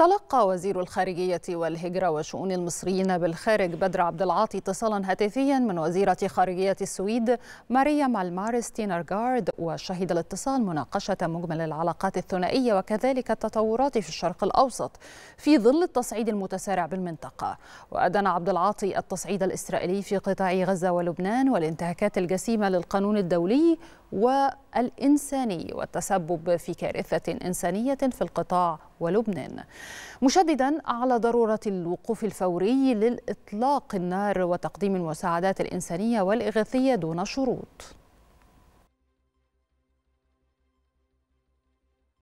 تلقى وزير الخارجية والهجرة وشؤون المصريين بالخارج بدر عبد العاطي اتصالا هاتفيا من وزيرة خارجية السويد ماريا مالمار تينرغارد وشهد الاتصال مناقشة مجمل العلاقات الثنائية وكذلك التطورات في الشرق الأوسط في ظل التصعيد المتسارع بالمنطقة وأدان عبد العاطي التصعيد الإسرائيلي في قطاع غزة ولبنان والانتهاكات الجسيمة للقانون الدولي والإنساني والتسبب في كارثة إنسانية في القطاع ولبنان مشددا على ضرورة الوقوف الفوري للإطلاق النار وتقديم المساعدات الإنسانية والإغاثية دون شروط